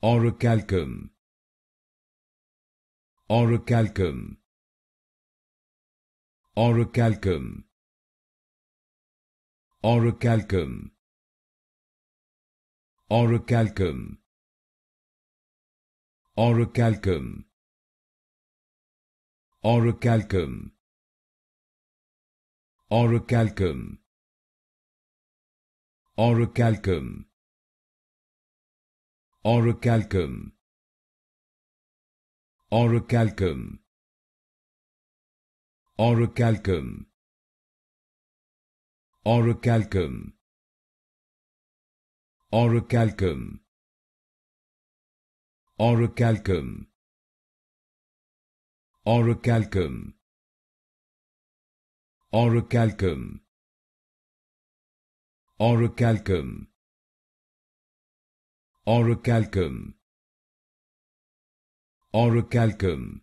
orichalcum orichalcum orichalcum orichalcum orichalcum orichalcum orichalcum orichalcum Orichalcum Orichalcum Orichalcum Orichalcum Orichalcum Orichalcum Orichalcum Orichalcum Orichalcum Orichalcum